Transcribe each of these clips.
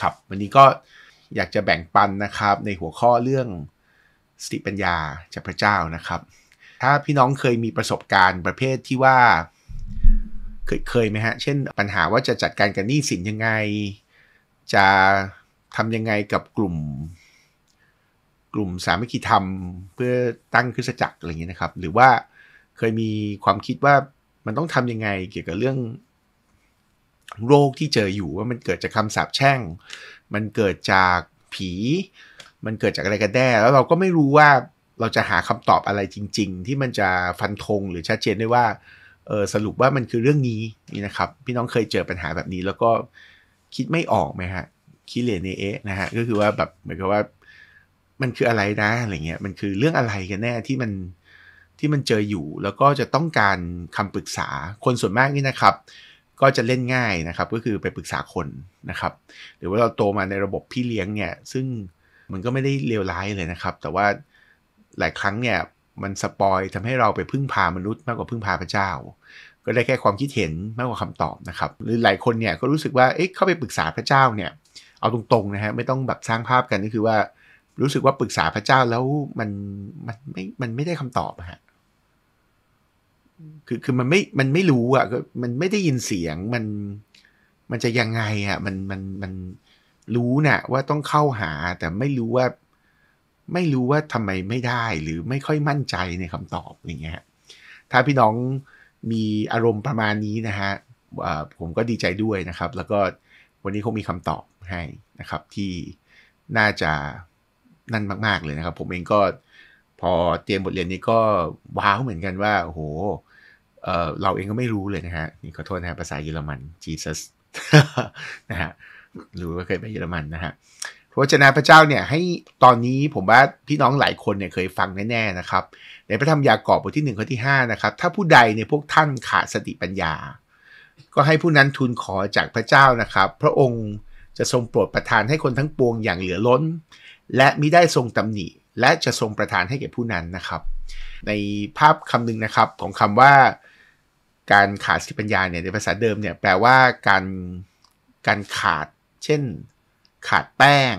ครับวันนี้ก็อยากจะแบ่งปันนะครับในหัวข้อเรื่องสติปัญญาจากพระเจ้านะครับ ถ้าพี่น้องเคยมีประสบการณ์ประเภทที่ว่าเคยเคยไหมฮะเช่นปัญหาว่าจะจัดการกับหนี้สินยังไงจะทำยังไงกับกลุ่ม กลุ่มสามัคคีธรรม เพื่อตั้งคริสจักรอะไรอย่างนี้นะครับ หรือว่าเคยมีความคิดว่ามันต้องทำยังไงเกี่ยวกับเรื่องโรคที่เจออยู่ว่ามันเกิดจากคำสาปแช่ง มันเกิดจากผี มันเกิดจากอะไรกันแน่แล้วเราก็ไม่รู้ว่าเราจะหาคำตอบอะไรจริงๆ ที่มันจะฟันธงหรือชัดเจนได้ว่าเออสรุปว่ามันคือเรื่องนี้นี่นะครับ พี่น้องเคยเจอปัญหาแบบนี้แล้วก็คิดไม่ออกไหมฮะ คิดเลยในเอะนะฮะก็คือว่าแบบเหมือนกับว่า มันคืออะไรนะอะไรเงี้ยมันคือเรื่องอะไรกันแน่ที่มัน ที่มันเจออยู่แล้วก็จะต้องการคำปรึกษาคนส่วนมากนี่นะครับก็จะเล่นง่ายนะครับก็คือไปปรึกษาคนนะครับ หรือว่าเราโตมาในระบบพี่เลี้ยงเนี่ยซึ่งมันก็ไม่ได้เลวร้ายเลยนะครับ แต่ว่าหลายครั้งเนี่ยมันสปอยทำให้เราไปพึ่งพามนุษย์มากกว่าพึ่งพาพระเจ้า ก็ได้แค่ความคิดเห็นมากกว่าคำตอบนะครับหรือหลายคนเนี่ยก็รู้สึกว่าเอ๊ะเข้าไปปรึกษาพระเจ้าเนี่ยเอาตรงๆนะฮะไม่ต้องแบบสร้างภาพกันก็คือว่า รู้สึกว่าปรึกษาพระเจ้าแล้วมันมันไม่ มันไม่ได้คำตอบฮะคือคือมันไม่ มันไม่รู้อ่ะมันไม่ได้ยินเสียงมันมันจะยังไงอ่ะมันมันมันรู้นะ่ะว่าต้องเข้าหาแต่ไม่รู้ว่าไม่รู้ว่าทำไมไม่ได้หรือไม่ค่อยมั่นใจในคำตอบอย่างเงี้ยถ้าพี่น้องมีอารมณ์ประมาณนี้นะฮะผมก็ดีใจด้วยนะครับ แล้วก็วันนี้คงมีคำตอบให้นะครับ ที่น่าจะนั่นมาก ๆเลยนะครับ ผมเองก็พอเตรียมบทเรียนนี้ก็ว้าวเหมือนกันว่าโอ้โหเออเราเองก็ไม่รู้เลยนะฮะนี่ขอโทษนะฮะ ภาษาเยอรมัน Jesus นะฮะหรือว่าเคยไปเยอรมันนะฮะพระวจนะพระเจ้าเนี่ยให้ตอนนี้ผมว่าพี่น้องหลายคนเนี่ยเคยฟังแน่ๆนะครับ ในพระธรรมยากอบบทที่1ข้อที่5นะครับ ถ้าผู้ใดในพวกท่านขาดสติปัญญา ก็ให้ผู้นั้นทูลขอจากพระเจ้านะครับ พระองค์จะทรงโปรดประทานให้คนทั้งปวงอย่างเหลือล้น และมิได้ทรงตำหนิ และจะทรงประทานให้แก่ผู้นั้นนะครับ ในภาพคำนึงนะครับของคำว่าการขาดสติปัญญาเนี่ยในภาษาเดิมเนี่ยแปลว่าการการขาดเช่น ขาดแป้ง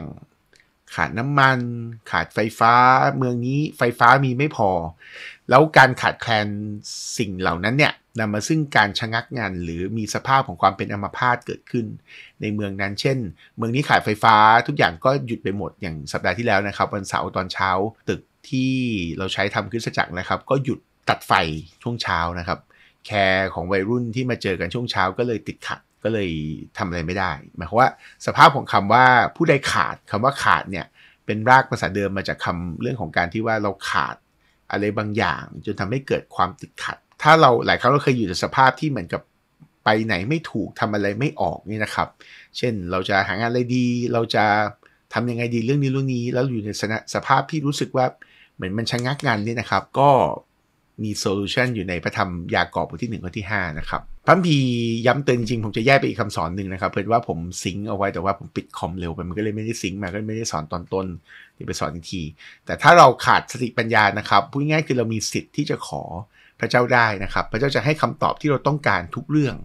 ขาดน้ำมัน ขาดไฟฟ้า เมืองนี้ไฟฟ้ามีไม่พอ แล้วการขาดแคลนสิ่งเหล่านั้นเนี่ยนำมาซึ่งการชะงักงานหรือมีสภาพของความเป็นอัมพาตเกิดขึ้นในเมืองนั้นเช่น เมืองนี้ขาดไฟฟ้าทุกอย่างก็หยุดไปหมดอย่างสัปดาห์ที่แล้วนะครับวันเสาร์ตอนเช้าตึกที่เราใช้ทำคริสตจักรนะครับ ก็หยุดตัดไฟช่วงเช้านะครับแคร์ของวัยรุ่นที่มาเจอกันช่วงเช้าก็เลยติดขัด ก็เลยทำอะไรไม่ได้หมายความว่าสภาพของคำว่าผู้ใดขาดคำว่าขาดเนี่ย เป็นรากภาษาเดิมมาจากคำเรื่องของการที่ว่าเราขาดอะไรบางอย่าง จนทำให้เกิดความติดขัด ถ้าเราหลายครั้งเราเคยอยู่ในสภาพที่เหมือนกับไปไหนไม่ถูกทำอะไรไม่ออกนี่นะครับ เช่นเราจะหางานอะไรดี เราจะทำยังไงดีเรื่องนี้เรื่องนี้ แล้วอยู่ในสภาพที่รู้สึกว่าเหมือนมันชะงักงานนี่นะครับก็มีโซลูชันอยู่ในพระธรรมยากอบบทที่1ข้อที่ 5 นะครับพัมพีย้ำเตือนจริง ผมจะแยกไปอีกคำสอนหนึ่งนะครับเพื่อว่าผมซิงเอาไว้แต่ว่าผมปิดคอมเร็วไป มันก็เลยไม่ได้ซิงมาก็ไม่ได้สอนตอนต้นเดี๋ยวไปสอนอีกที แต่ถ้าเราขาดสติปัญญานะครับ พูดง่ายคือเรามีสิทธิ์ที่จะขอพระเจ้าได้นะครับ พระเจ้าจะให้คำตอบที่เราต้องการทุกเรื่อง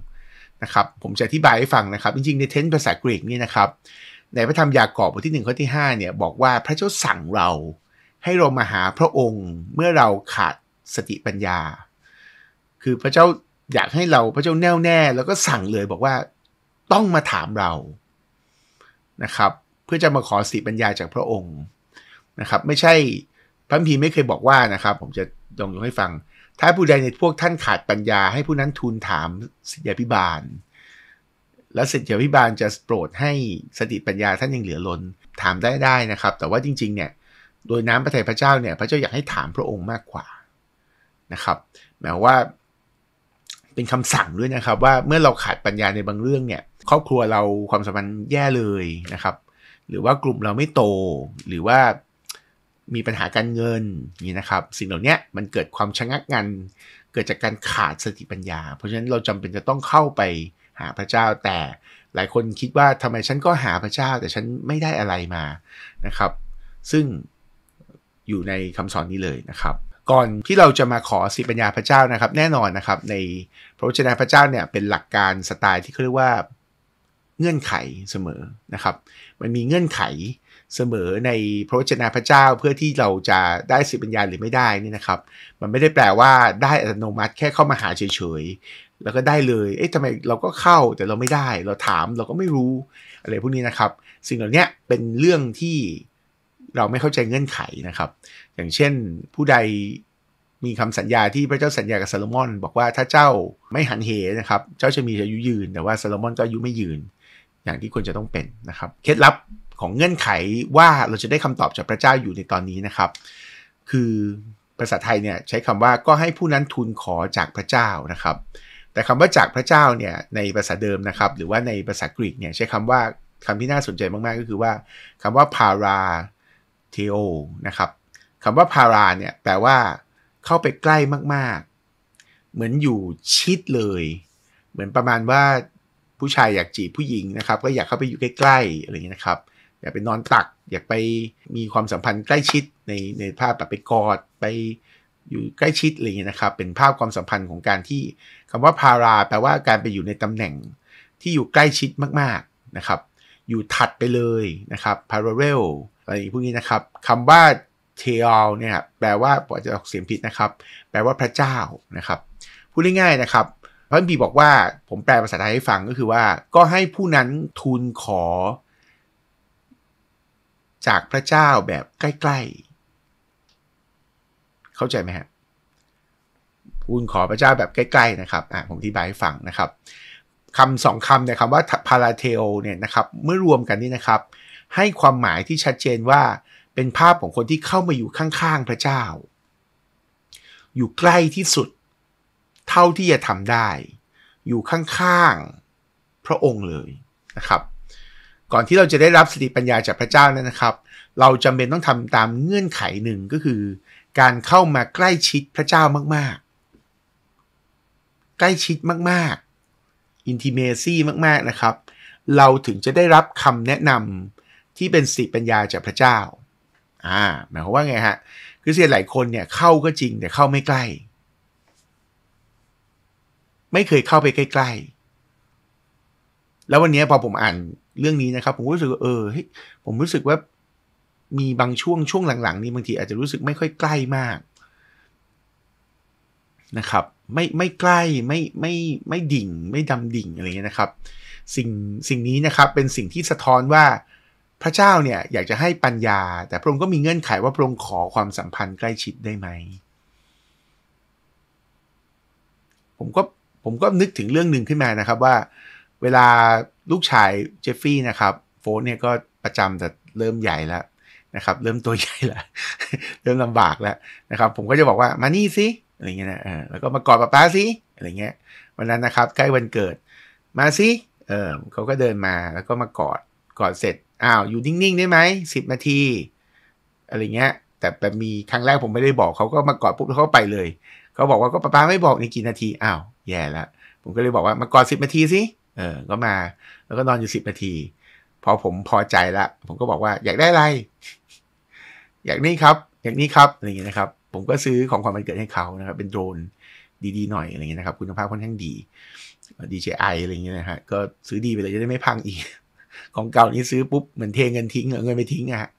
นะครับผมจะอธิบายให้ฟังนะครับ จริงๆในเทน ภาษากรีกนี่นะครับในพระธรรมยากอบบทที่1ข้อที่5เนี่ยบอกว่าพระเจ้าสั่งเราให้เรามาหาพระองค์เมื่อเราขาดสติปัญญา คือพระเจ้าอยากให้เราพระเจ้าแน่วแน่แล้วก็สั่งเลยบอกว่าต้องมาถามเรานะครับเพื่อจะมาขอสติปัญญาจากพระองค์นะครับไม่ใช่พระพีไม่เคยบอกว่านะครับผมจะลองยกให้ฟัง ถ้าผู้ใดในพวกท่านขาดปัญญาให้ผู้นั้นทูลถามสิทธิพิบาล และสิทธิพิบาลจะโปรดให้สติปัญญาท่านยังเหลือล้นถามได้ได้นะครับ แต่ว่าจริงๆเนี่ยโดยน้ำพระทัยพระเจ้าเนี่ยพระเจ้าอยากให้ถามพระองค์มากกว่านะครับหมายว่าเป็นคำสั่งด้วยนะครับ ว่าเมื่อเราขาดปัญญาในบางเรื่องเนี่ยครอบครัวเราความสัมพันธ์แย่เลยนะครับ หรือว่ากลุ่มเราไม่โต หรือว่ามีปัญหาการเงินนี่นะครับ สิ่งเหล่านี้มันเกิดความชะงักงันเกิดจากการขาดสติปัญญา เพราะฉะนั้นเราจำเป็นจะต้องเข้าไปหาพระเจ้าแต่หลายคนคิดว่าทำไมฉันก็หาพระเจ้าแต่ฉันไม่ได้อะไรมานะครับ ซึ่งอยู่ในคำสอนนี้เลยนะครับก่อนที่เราจะมาขอสิปัญญาพระเจ้านะครับ แน่นอนนะครับ ในพระวจนะพระเจ้าเนี่ยเป็นหลักการสไตล์ที่เขาเรียกว่าเงื่อนไขเสมอนะครับ มันมีเงื่อนไขเสมอในพระวจนะพระเจ้าเพื่อที่เราจะได้สิปัญญาหรือไม่ได้นี่นะครับ มันไม่ได้แปลว่าได้อัตโนมัติแค่เข้ามาหาเฉยๆแล้วก็ได้เลยเอ๊ะทำไมเราก็เข้าแต่เราไม่ได้เราถามเราก็ไม่รู้ อะไรพวกนี้นะครับ สิ่งเหล่านี้เป็นเรื่องที่เราไม่เข้าใจเงื่อนไขนะครับ อย่างเช่นผู้ใดมีคำสัญญาที่พระเจ้าสัญญากับซาโลมอน บอกว่าถ้าเจ้าไม่หันเหนะครับ เจ้าจะมีอายุยืน แต่ว่าซาโลมอนก็อายุไม่ยืน อย่างที่ควรจะต้องเป็นนะครับเคล็ดลับของเงื่อนไขว่าเราจะได้คำตอบจากพระเจ้าอยู่ในตอนนี้นะครับ คือภาษาไทยเนี่ยใช้คำว่าก็ให้ผู้นั้นทูลขอจากพระเจ้านะครับ แต่คำว่าจากพระเจ้าเนี่ยในภาษาเดิมนะครับ หรือว่าในภาษากรีกเนี่ยใช้คำว่าคำที่น่าสนใจมากๆก็คือว่า คำว่าพารา t o นะครับคำว่าพาราเนี่ยแปลว่า เข้าไปใกล้มากๆ เหมือนอยู่ชิดเลย เหมือนประมาณว่าผู้ชายอยากจีบผู้หญิงนะครับก็อยากเข้าไปอยู่ใกล้ๆ อะไรอย่างนี้นะครับ อยากไปนอนตัก อยากไปมีความสัมพันธ์ใกล้ชิดในในภาพแบบไปกอด ไปอยู่ใกล้ชิดอะไรอย่างนี้นะครับเป็นภาพความสัมพันธ์ของการที่คำว่าพารา แปลว่าการไปอยู่ในตำแหน่ง ที่อยู่ใกล้ชิดมากๆนะครับอยู่ถัดไปเลยนะครับ parallel อะไรพวกนี้นะครับคำว่าเทอลเนี่ยแปลว่าอาจจะออกเสียงผิดนะครับ แปลว่าพระเจ้านะครับพูดง่ายๆนะครับพระบีบอกว่าผมแปลภาษาไทยให้ฟังก็คือว่า ก็ให้ผู้นั้นทูลขอ จากพระเจ้าแบบใกล้ๆ เข้าใจไหมฮะทูลขอพระเจ้าแบบใกล้ ๆ นะครับอ่ผมอธิบายให้ฟังนะครับคำสองคำเนี่ยคำว่าพาราเทโอเนี่ยนะครับ เมื่อรวมกันนี่นะครับให้ความหมายที่ชัดเจนว่าเป็นภาพของคนที่เข้ามาอยู่ข้างๆพระเจ้า อยู่ใกล้ที่สุด เท่าที่จะทำได้ อยู่ข้างๆพระองค์เลยนะครับ ก่อนที่เราจะได้รับสติปัญญาจากพระเจ้านั้นนะครับ เราจำเป็นต้องทำตามเงื่อนไขหนึ่งก็คือ การเข้ามาใกล้ชิดพระเจ้ามากๆ ใกล้ชิดมากๆอินทิเมซี่มากๆนะครับ เราถึงจะได้รับคำแนะนำที่เป็นสติปัญญาจากพระเจ้า อ่า หมายความว่าไงฮะ คือเสียหลายคนเนี่ยเข้าก็จริงแต่เข้าไม่ใกล้ ไม่เคยเข้าไปใกล้ ๆ แล้ววันนี้พอผมอ่านเรื่องนี้นะครับ ผมรู้สึกเออผมรู้สึกว่ามีบางช่วงช่วงหลัง ๆ นี่บางทีอาจจะรู้สึกไม่ค่อยใกล้มากนะครับ ไม่ไม่ใกล้ไม่ไม่ไม่ดิ่ง ไม่ดำดิ่งอะไรเงี้ยนะครับ สิ่งสิ่งนี้นะครับ เป็นสิ่งที่สะท้อนว่าพระเจ้าเนี่ยอยากจะให้ปัญญา แต่พระองค์ก็มีเงื่อนไขว่าพระองค์ขอความสัมพันธ์ใกล้ชิดได้ไหม ผมก็ผมก็นึกถึงเรื่องหนึ่งขึ้นมานะครับว่า เวลาลูกชายเจฟฟี่นะครับ โฟนเนี่ยก็ประจำแต่เริ่มใหญ่แล้วนะครับ เริ่มตัวใหญ่แล้ว เริ่มลำบากแล้วนะครับ ผมก็จะบอกว่ามานี่สิอะไรเงี้ยนะแล้วก็มากอดป้าป้าสิอะไรเงี้ย วันนั้นนะครับ ใกล้วันเกิดมาสิเออเขาก็เดินมาแล้วก็มากอดก่อนเสร็จ อ้าว อยู่นิ่งๆได้ไหม สิบนาที อะไรเงี้ย แต่แต่มี ครั้งแรกผมไม่ได้บอก เขาก็มากอดปุ๊บเขาไปเลย เขาบอกว่าก็ป้าป้าไม่บอกในกี่นาที อ้าว แย่และผมก็เลยบอกว่ามากอดสิบนาทีสิ เออ ก็มา แล้วก็นอนอยู่สิบนาที พอผมพอใจละผมก็บอกว่าอยากได้อะไร อยากนี่ครับ อยากนี่ครับ อะไรเงี้ยนะครับ ผมก็ซื้อของควมเปันเกิดให้เขานะครับ เป็นโดรน ดีๆ หน่อย อะไรเงี้ยนะครับ คุณภาพค่อนข้างดี DJI อะไรเงี้ยนะฮะก็ซื้อดีไปเลยจะได้ไม่พังอีกของเก่านี้ซื้อปุ๊บเหมือนเทเงินทิ้งเงินไปทิ้งอะฮะ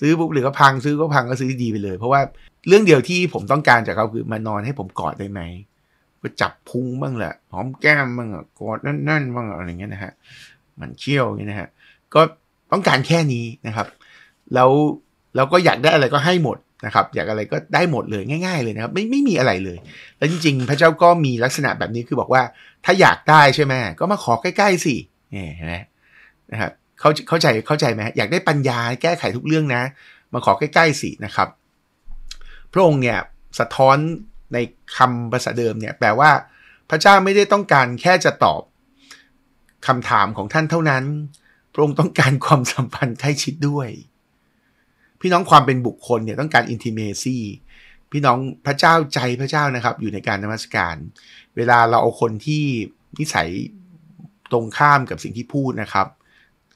ซื้อปุ๊บหรือก็พังซื้อก็พังก็ซื้อดีไปเลย เพราะว่าเรื่องเดียวที่ผมต้องการจากเขาคือมานอนให้ผมกอดได้ไหมก็จับพุงบ้างแหละหอมแก้มบ้างกอดนั่นๆบ้างอะไรเงี้ยนะฮะมันเชี่ยวอย่างนี้นะฮะ ก็ต้องการแค่นี้นะครับแล้วเราก็อยากได้อะไรก็ให้หมดนะครับ อยากอะไรก็ได้หมดเลยง่าย ๆ เลยนะครับ ไม่ไม่มีอะไรเลยแล้วจริงๆพระเจ้าก็มีลักษณะแบบนี้คือบอกว่า ถ้าอยากได้ใช่ไหมก็มาขอใกล้ๆสิเนี่ยเห็นไหมนะครับเขาเข้าใจเข้าใจไหมอยากได้ปัญญาแก้ไขทุกเรื่องนะ มาขอใกล้ ๆ สินะครับ พระองค์เนี่ย สะท้อนในคำภาษาเดิมเนี่ย แปลว่าพระเจ้าไม่ได้ต้องการแค่จะตอบคำถามของท่านเท่านั้น พระองค์ต้องการความสัมพันธ์ใกล้ชิดด้วย พี่น้องความเป็นบุคคลเนี่ย ต้องการอินทิเมซีพี่น้องพระเจ้าใจพระเจ้านะครับ อยู่ในการนมัสการ เวลาเราเอาคนที่นิสัยตรงข้ามกับสิ่งที่พูดนะครับ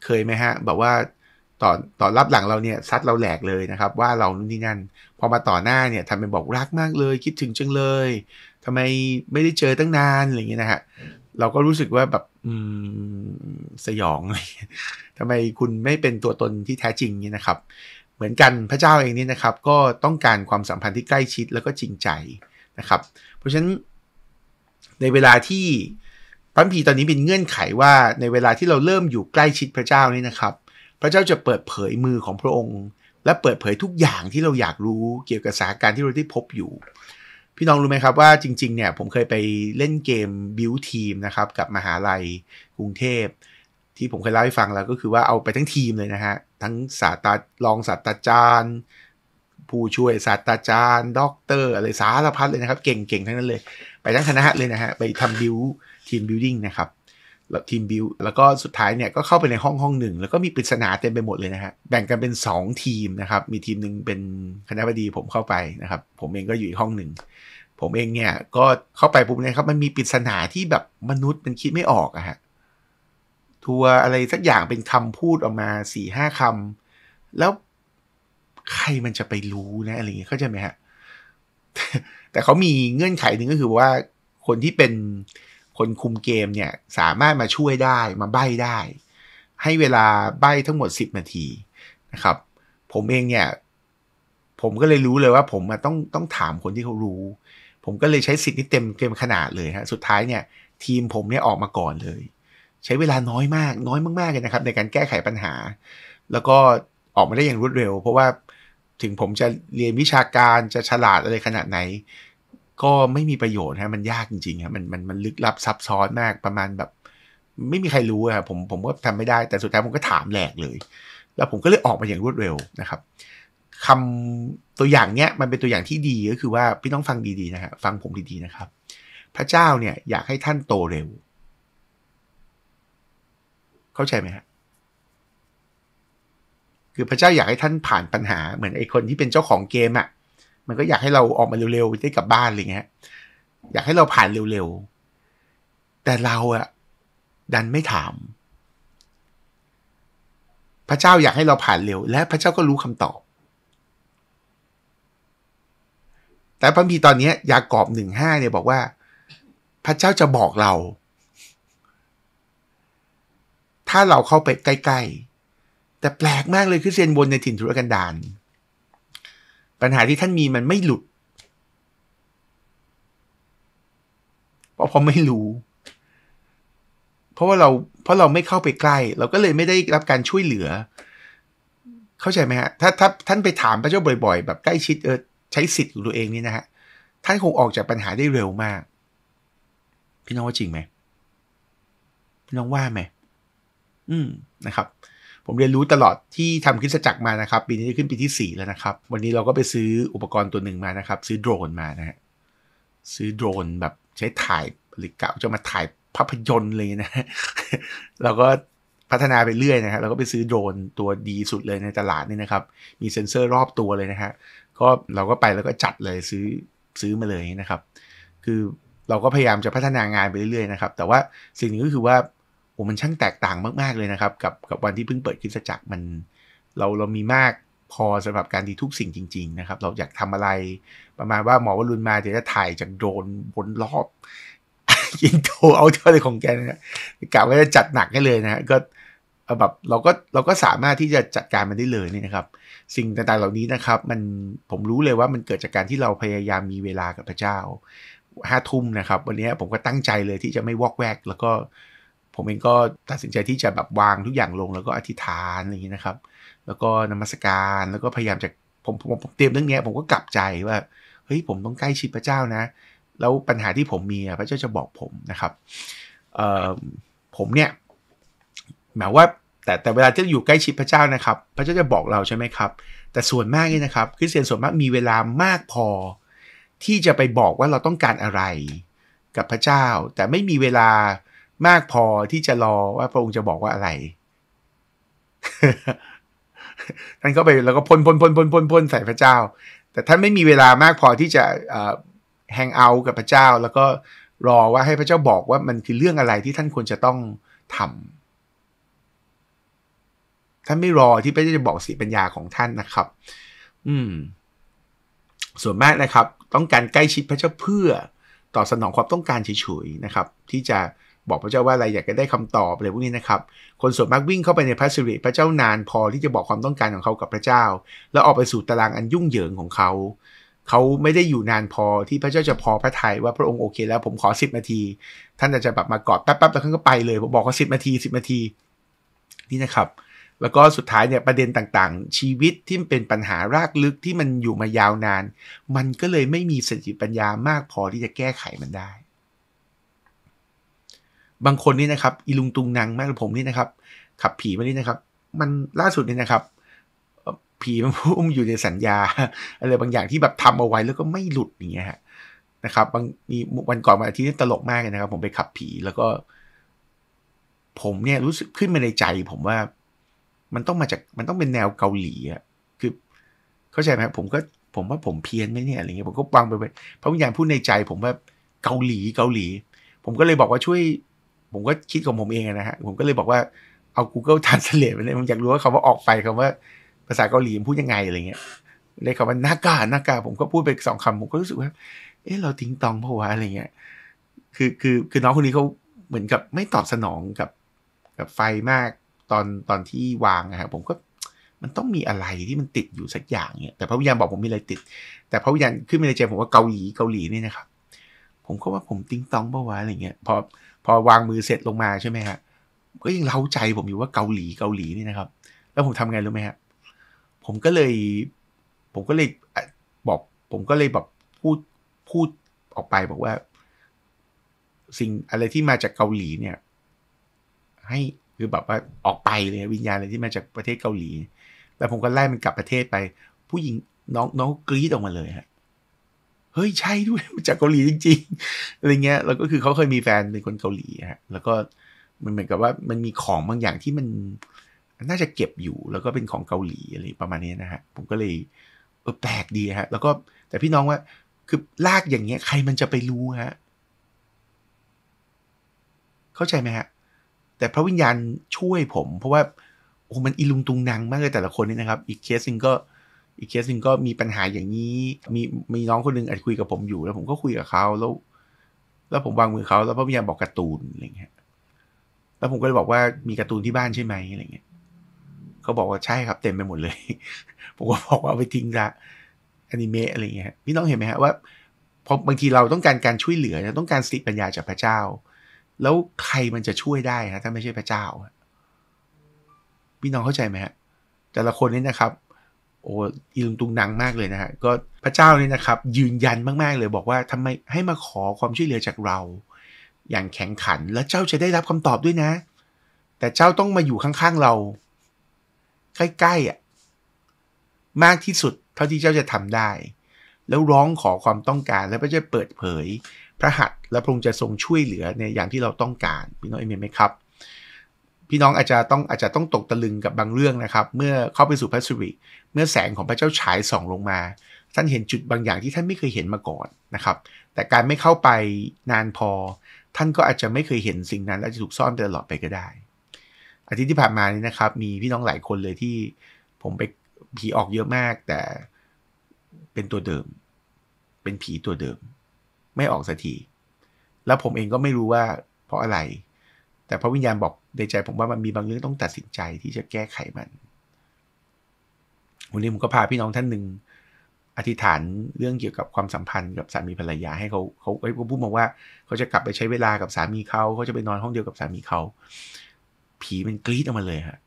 เคยไหมฮะ แบบว่าต่อต่อรับหลังเราเนี่ยซัดเราแหลกเลยนะครับ ว่าเรานู่นนี่นั่นพอมาต่อหน้าเนี่ยทำเป็นบอกรักมากเลยคิดถึงจังเลย ทำไมไม่ได้เจอตั้งนานอะไรอย่างเงี้ยนะฮะ เราก็รู้สึกว่าแบบอืมสยองเลยทำไมคุณไม่เป็นตัวตนที่แท้จริงนี่นะครับ เหมือนกันพระเจ้าเองนี่นะครับ ก็ต้องการความสัมพันธ์ที่ใกล้ชิดแล้วก็จริงใจนะครับ เพราะฉะนั้นในเวลาที่พันธีตอนนี้เป็นเงื่อนไขว่าในเวลาที่เราเริ่มอยู่ใกล้ชิดพระเจ้านี่นะครับ พระเจ้าจะเปิดเผยมือของพระองค์ และเปิดเผยทุกอย่างที่เราอยากรู้เกี่ยวกับสถานการณ์ที่เราได้พบอยู่ พี่น้องรู้ไหมครับว่าจริงๆเนี่ยผมเคยไปเล่นเกมบิวทีมนะครับกับมหาลัยกรุงเทพ ที่ผมเคยเล่าให้ฟังแล้วก็คือว่าเอาไปทั้งทีมเลยนะฮะทั้งศาสตราลองศาสตราจารย์ผู้ช่วยศาสตราจารย์ด็อกเตอร์อะไรสารพัดเลยนะครับ เก่งๆทั้งนั้นเลย ไปทั้งคณะเลยนะฮะไปทำบิวทีมบิวดิ้งนะครับ แล้วทีมบิวแล้วก็สุดท้ายเนี่ยก็เข้าไปในห้องห้องหนึ่งแล้วก็มีปริศนาเต็มไปหมดเลยนะฮะ แบ่งกันเป็น 2 ทีมนะครับ มีทีมหนึ่งเป็นคณะบดีผมเข้าไปนะครับ ผมเองก็อยู่อีกห้องหนึ่ง ผมเองเนี่ยก็เข้าไปปุ๊บเนี่ยครับมันมีปริศนาที่แบบมนุษย์มันคิดไม่ออกอะฮะ ทัวอะไรสักอย่างเป็นคำพูดออกมาสี่ห้าคำแล้วใครมันจะไปรู้นะอะไรเงี้ยเข้าใจไหมฮะ แต่เขามีเงื่อนไขหนึ่งก็คือว่าคนที่เป็นคนคุมเกมเนี่ยสามารถมาช่วยได้มาใบ้ได้ ให้เวลาใบ้ทั้งหมด 10นาทีนะครับ ผมเองเนี่ย ผมก็เลยรู้เลยว่า ผมต้องต้องถามคนที่เขารู้ ผมก็เลยใช้สิทธิ์นี้เต็มเกมขนาดเลยฮะสุดท้ายเนี่ย ทีมผมเนี่ยออกมาก่อนเลย ใช้เวลาน้อยมาก น้อยมากๆเลยนะครับ ในการแก้ไขปัญหา แล้วก็ออกมาได้อย่างรวดเร็ว เพราะว่าถึงผมจะเรียนวิชาการจะฉลาดอะไรขนาดไหนก็ไม่มีประโยชน์ฮะมันยากจริงๆฮะมันมันมันลึกลับซับซ้อนมาก ประมาณแบบ ไม่มีใครรู้อะผมผมก็ทำไม่ได้แต่สุดท้ายผมก็ถามแหลกเลย แล้วผมก็เลยออกมาอย่างรวดเร็วนะครับ คำตัวอย่างเนี้ยมันเป็นตัวอย่างที่ดีก็คือว่าพี่ต้องฟังดีๆนะฮะฟังผมดีๆนะครับ พระเจ้าเนี่ยอยากให้ท่านโตเร็ว เข้าใจไหมฮะคือพระเจ้าอยากให้ท่านผ่านปัญหา เหมือนไอคนที่เป็นเจ้าของเกมอะมันก็อยากให้เราออกมาเร็วๆได้กลับบ้านอะไรเงี้ยอยากให้เราผ่านเร็วๆ แต่เราอะดันไม่ถาม พระเจ้าอยากให้เราผ่านเร็ว และพระเจ้าก็รู้คำตอบ แต่พระพีตอนนี้ยากอบหนึ่งห้าเนี่ยบอกว่า พระเจ้าจะบอกเรา ถ้าเราเข้าไปใกล้ๆ แต่แปลกมากเลยคือเซียนบนในถิ่นธุรกันดารปัญหาที่ท่านมีมันไม่หลุด เพราะเพราะไม่รู้ เพราะว่าเรา เพราะเราไม่เข้าไปใกล้ เราก็เลยไม่ได้รับการช่วยเหลือ เข้าใจไหมฮะ ถ้าถ้าท่านไปถามพระเจ้าบ่อย ๆ แบบใกล้ชิดเออใช้สิทธิ์ของตัวเองนี่นะฮะท่านคงออกจากปัญหาได้เร็วมาก พี่น้องว่าจริงไหม พี่น้องว่าไหมอืมนะครับผมเรียนรู้ตลอดที่ทำคิดสจักรมานะครับปีนี้ขึ้นปีที่4 แล้วนะครับ วันนี้เราก็ไปซื้ออุปกรณ์ตัวหนึ่งมานะครับ ซื้อโดรนมานะฮะซื้อโดรนแบบใช้ถ่ายหรือกะจะมาถ่ายภาพยนตร์เลยนะเราก็พัฒนาไปเรื่อยนะฮะเราก็ไปซื้อโดรนตัวดีสุดเลยในตลาดนี่นะครับ มีเซ็นเซอร์รอบตัวเลยนะฮะก็เราก็ไปแล้วก็จัดเลยซื้อซื้อมาเลยนะครับ คือเราก็พยายามจะพัฒนางานไปเรื่อยๆนะครับ แต่ว่าสิ่งหนึ่งก็คือว่าโอ้มันช่างแตกต่างมาก ๆเลยนะครับ กับกับวันที่เพิ่งเปิดคริสตจักรมัน เราเรามีมากพอสำหรับการดีทุกสิ่งจริง ๆนะครับ เราอยากทำอะไรประมาณว่าหมอวรุณมาเดี๋ยวจะถ่ายจากโดรนบนรอบยิงโตเอาเท่าไรของแกนะกะว่าจะจัดหนักให้เลยนะฮะก็แบบเราก็เราก็สามารถที่จะจัดการมันได้เลยนี่นะครับ สิ่งต่างๆเหล่านี้นะครับ มันผมรู้เลยว่ามันเกิดจากการที่เราพยายามมีเวลากับพระเจ้าห้าทุ่มนะครับวันนี้ผมก็ตั้งใจเลยที่จะไม่วอกแวก แล้วก็ผมเองก็ตัดสินใจที่จะแบบวางทุกอย่างลง แล้วก็อธิษฐานอะไรอย่างนี้นะครับ แล้วก็นมัสการแล้วก็พยายามจะผมผมผมเตรียมเรื่องนี้ ผมก็กลับใจว่าเฮ้ยผมต้องใกล้ชิดพระเจ้านะแล้วปัญหาที่ผมมีพระเจ้าจะบอกผมนะครับผมเนี่ยหมายว่าแต่แต่เวลาที่อยู่ใกล้ชิดพระเจ้านะครับ พระเจ้าจะบอกเราใช่ไหมครับ แต่ส่วนมากเนี่ยนะครับคริสเตียนส่วนมากมีเวลามากพอ ที่จะไปบอกว่าเราต้องการอะไรกับพระเจ้า แต่ไม่มีเวลามากพอที่จะรอว่าพระองค์จะบอกว่าอะไร ท่านก็ไปแล้วก็พ่นพ่นพ่นพ่นพ่นพ่นใส่พระเจ้า แต่ ท่านไม่มีเวลามากพอที่จะแฮงเอาท์กับพระเจ้า แล้วก็รอว่าให้พระเจ้าบอกว่ามันคือเรื่องอะไรที่ท่านควรจะต้องทำท่านไม่รอที่พระเจ้าจะบอกสีปัญญาของท่านนะครับ อืม ส่วนมากนะครับ ต้องการใกล้ชิดพระเจ้าเพื่อตอบสนองความต้องการเฉยๆนะครับ ที่จะบอกพระเจ้าว่าอะไรอยากจะได้คำตอบอะไรพวกนี้ นะครับ คนส่วนมากวิ่งเข้าไปในพระสิริพระเจ้านานพอที่จะบอกความต้องการของเขากับพระเจ้า แล้วออกไปสู่ตารางอันยุ่งเหยิงของเขา เขาไม่ได้อยู่นานพอที่พระเจ้าจะพอพระทัยว่าพระองค์โอเคแล้วผมขอสิบนาที ท่านอาจจะแบบมากอดแป๊บๆแล้วท่านก็ไปเลยผมบอกว่าสิบนาทีสิบนาทีนี่นะครับแล้วก็สุดท้ายเนี่ยประเด็นต่างๆ ชีวิตที่เป็นปัญหารากลึกที่มันอยู่มายาวนาน มันก็เลยไม่มีสติปัญญามากพอที่จะแก้ไขมันได้บางคนนี่นะครับอีลุงตุงนางแมากผมนี่นะครับ ขับผีมานี่นะครับ มันล่าสุดนี่นะครับ ผีมันพุ่มอยู่ในสัญญาอะไรบางอย่างที่แบบทำเอาไว้แล้วก็ไม่หลุดอย่างเงี้ยฮะ นะครับ บางมีวันก่อนวันอาทิตย์นี่ตลกมากเลยนะครับ ผมไปขับผี แล้วก็ ผมเนี่ย รู้สึกขึ้นมาในใจ ผมว่ามันต้องมาจาก มันต้องเป็นแนวเกาหลีอะคือ เข้าใจไหมผมก็ผมว่าผมเพี้ยนไหมเนี่ยอะไรเงี้ยผมก็วางไปไปพระวิญญาณพูดในใจ ผมว่าเกาหลีเกาหลี ผมก็เลยบอกว่าช่วยผมก็คิดของผมเองนะฮะ ผมก็เลยบอกว่าเอา Google Translate ไปเลยผมอยากรู้ว่าคำว่าออกไปคำว่าภาษาเกาหลีพูดยังไง อะไรเงี้ยเลยคำว่าหน้ากาหน้ากาผมก็พูดไปสองคำผมก็รู้สึกว่า เออเราทิ้งตองเพราะว่าอะไรเงี้ยคือคือคือน้องคนนี้เขาเหมือนกับไม่ตอบสนองกับ กับไฟมากตอนตอนที่วางนะครับผมก็มันต้องมีอะไรที่มันติดอยู่สักอย่างเนี่ยแต่พระวิญญาณบอกผมมีอะไรติด แต่พระวิญญาณขึ้นมาในใจผมว่าเกาหลีเกาหลีนี่นะครับ ผมก็ว่าผมติ้งตองเพราะว่าอะไรเงี้ยพอพอวางมือเสร็จลงมาใช่ไหมฮะก็ยังเล้าใจผมอยู่ว่าเกาหลีเกาหลีนี่นะครับ แล้วผมทำไงรู้ไหมฮะ ผมก็เลย ผมก็เลยบอก ผมก็เลยแบบพูดพูดออกไปบอกว่า สิ่งอะไรที่มาจากเกาหลีเนี่ยให้คือแบบว่าออกไปเลย วิญญาณอะไรที่มาจากประเทศเกาหลีแล้วผมก็ไล่มันกลับประเทศไป ผู้หญิงน้องน้องกรี๊ดออกมาเลยฮะเฮ้ยใช่ด้วยมาจากเกาหลีจริง ๆ อะไรเงี้ย แล้วก็คือเขาเคยมีแฟนเป็นคนเกาหลีฮะ แล้วก็มันเหมือนกับว่ามันมีของบางอย่างที่มันน่าจะเก็บอยู่แล้วก็เป็นของเกาหลีอะไรประมาณนี้นะฮะ ผมก็เลยเออแปลกดีฮะ แล้วก็ แต่พี่น้องว่าคือลากอย่างเงี้ยใครมันจะไปรู้ฮะเข้าใจไหมฮะ แต่พระวิญญาณช่วยผม เพราะว่าโอ้ มันอิลุงตุงนางมากเลยแต่ละคนนี่นะครับ อีกเคสหนึ่งก็อีกเคสหนึ่งก็มีปัญหาอย่างนี้ มีมีน้องคนนึงอาจคุยกับผมอยู่แล้วผมก็คุยกับเขาแล้ว แล้วผมวางมือเขาแล้วพยายามบอกการ์ตูนอะไรเงี้ยแล้วผมก็เลยบอกว่ามีการ์ตูนที่บ้านใช่ไหมอะไรเงี้ยเขาบอกว่าใช่ครับเต็มไปหมดเลย ผมก็บอกว่าไปทิ้งละอนิเมะอะไรเงี้ยพี่น้องเห็นไหมฮะว่าพอบางทีเราต้องการการช่วยเหลือต้องการสติปัญญาจากพระเจ้า แล้วใครมันจะช่วยได้ฮะถ้าไม่ใช่พระเจ้าพี่น้องเข้าใจไหมฮะ แต่ละคนนี่นะครับโอ้อลุงตุงนังมากเลยนะฮะก็พระเจ้าเนี่ยนะครับ ยืนยันมากๆ เลยบอกว่าทำไมให้มาขอความช่วยเหลือจากเรา อย่างแข็งขันแล้วเจ้าจะได้รับคำตอบด้วยนะ แต่เจ้าต้องมาอยู่ข้างๆเรา ใกล้ๆอ่ะมากที่สุด เท่าที่เจ้าจะทำได้ แล้วร้องขอความต้องการ แล้วพระเจ้าเปิดเผย พระหัตถ์และพระองค์จะทรงช่วยเหลือในอย่างที่เราต้องการ พี่น้องเอเมนไหมครับพี่น้อง อาจจะต้องอาจจะต้องตกตะลึงกับบางเรื่องนะครับเมื่อเข้าไปสู่พระสุริเมื่อแสงของพระเจ้าฉายส่องลงมา ท่านเห็นจุดบางอย่างที่ท่านไม่เคยเห็นมาก่อนนะครับ แต่การไม่เข้าไปนานพอ ท่านก็อาจจะไม่เคยเห็นสิ่งนั้น และจะถูกซ่อนไปตลอดไปก็ได้อาทิตย์ที่ผ่านมานี้นะครับ มีพี่น้องหลายคนเลยที่ผมไปผีออกเยอะมาก แต่เป็นตัวเดิม เป็นผีตัวเดิม ไม่ออกสักทีแล้วผมเองก็ไม่รู้ว่าเพราะอะไร แต่พระวิญญาณบอกในใจผมว่ามันมีบางเรื่องต้องตัดสินใจที่จะแก้ไขมัน วันนี้ผมก็พาพี่น้องท่านหนึ่งอธิษฐานเรื่องเกี่ยวกับความสัมพันธ์กับสามีภรรยาให้เขาเขาเอ้พวขาพูดมาว่าเขาจะกลับไปใช้เวลากับสามีเขาเขาจะไปนอนห้องเดียวกับสามีเขา ผีมันกรีดออกมาเลยฮะ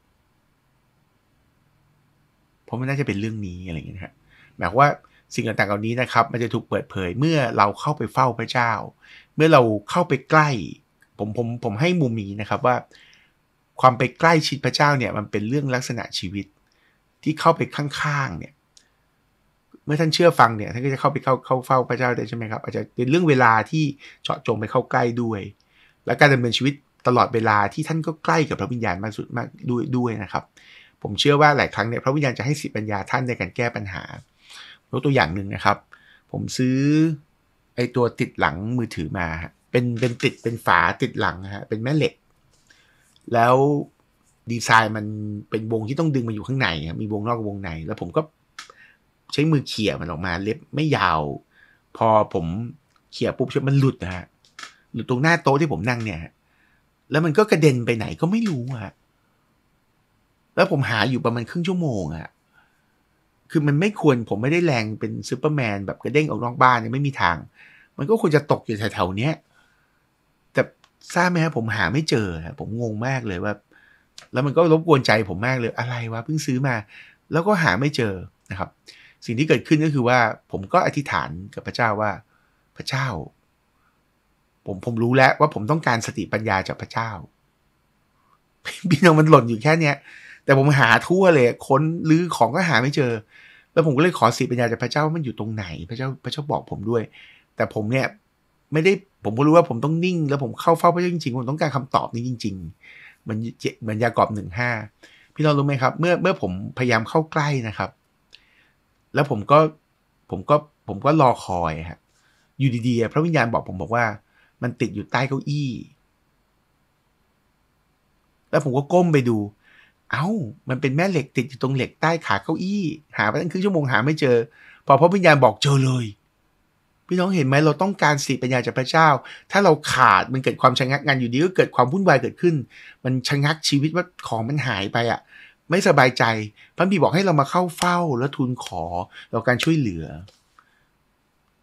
เพราะมันน่าจะเป็นเรื่องนี้อะไรอย่างเงี้ยฮะหมายว่าสิ่งต่างๆ เหล่านี้นะครับมันจะถูกเปิดเผยเมื่อเราเข้าไปเฝ้าพระเจ้า เมื่อเราเข้าไปใกล้ ผมผมผมให้มุมนี้นะครับว่าความไปใกล้ชิดพระเจ้าเนี่ยมันเป็นเรื่องลักษณะชีวิตที่เข้าไปข้างๆเนี่ยเมื่อท่านเชื่อฟังเนี่ยท่านก็จะเข้าไปเข้าเข้าเฝ้าพระเจ้าได้ใช่ไหมครับอาจจะเป็นเรื่องเวลาที่เจาะจงไปเข้าใกล้ด้วย และการดำเนินชีวิตตลอดเวลาที่ท่านก็ใกล้กับพระวิญญาณมากสุดมากด้วยด้วยนะครับ ผมเชื่อว่าหลายครั้งเนี่ยพระวิญญาณจะให้สิปัญญาท่านในการแก้ปัญหายกตัวอย่างหนึ่งนะครับ ผมซื้อไอตัวติดหลังมือถือมาเป็นเป็นติดเป็นฝาติดหลังฮะเป็นแม่เหล็กแล้วดีไซน์มันเป็นวงที่ต้องดึงมาอยู่ข้างในมีวงนอกวงในแล้ว ผมก็ใช้มือเขี่ยมันออกมา เล็บไม่ยาว พอผมเขี่ยปุ๊บมันหลุดนะฮะหลุดตรงหน้าโต๊ะที่ผมนั่งเนี่ยแล้วมันก็กระเด็นไปไหนก็ไม่รู้อะแล้วผมหาอยู่ประมาณครึ่งชั่วโมงอะคือมันไม่ควร ผมไม่ได้แรงเป็นซูเปอร์แมนแบบกระเด้งออกนอกบ้านเนี่ยไม่มีทาง มันก็ควรจะตกอยู่แถวๆนี้ยทราบไหมครับผมหาไม่เจอ ผมงงมากเลยว่าแล้วมันก็รบกวนใจผมมากเลยอะไรวะเพิ่งซื้อมา แล้วก็หาไม่เจอนะครับ สิ่งที่เกิดขึ้นก็คือว่า ผมก็อธิษฐานกับพระเจ้าว่า พระเจ้า ผมผมรู้แล้วว่าผมต้องการสติปัญญาจากพระเจ้า พี่น้องมันหล่นอยู่แค่เนี้ย แต่ผมหาทั่วเลย ค้นลื้อของก็หาไม่เจอ แล้วผมก็เลยขอสติปัญญาจากพระเจ้าว่ามันอยู่ตรงไหน พระเจ้าพระเจ้าบอกผมด้วย แต่ผมเนี่ยไม่ได้ ผมก็รู้ว่าผมต้องนิ่งแล้วผมเข้าเฝ้าพระเจ้าจริงๆ ผมต้องการคำตอบนี้จริง ๆ มันเหมือนยากรอบหนึ่งห้าพี่เรารู้ไหมครับ เมื่อเมื่อผมพยายามเข้าใกล้นะครับ แล้วผมก็ผมก็ผมก็รอคอยฮะ อยู่ดีๆพระวิญญาณบอกผมบอกว่ามันติดอยู่ใต้เก้าอี้ แล้วผมก็ก้มไปดู เอา้ามันเป็นแม่เหล็ก ติดอยู่ตรงเหล็กใต้ขาเก้าอี้หาไปตั้งครึ่งชั่วโมงหาไม่เจอพอพระวิญญาณบอกเจอเลยพี่น้องเห็นไหมเราต้องการสติปัญญาจากพระเจ้าถ้าเราขาดมันเกิดความชะงักงานอยู่ดีก็เกิดความวุ่นวายเกิดขึ้น มันชะงักชีวิตว่าของมันหายไปอะ่ะไม่สบายใจพระบีบอกให้เรามาเข้าเฝ้าและทูลขอ เราการช่วยเหลือ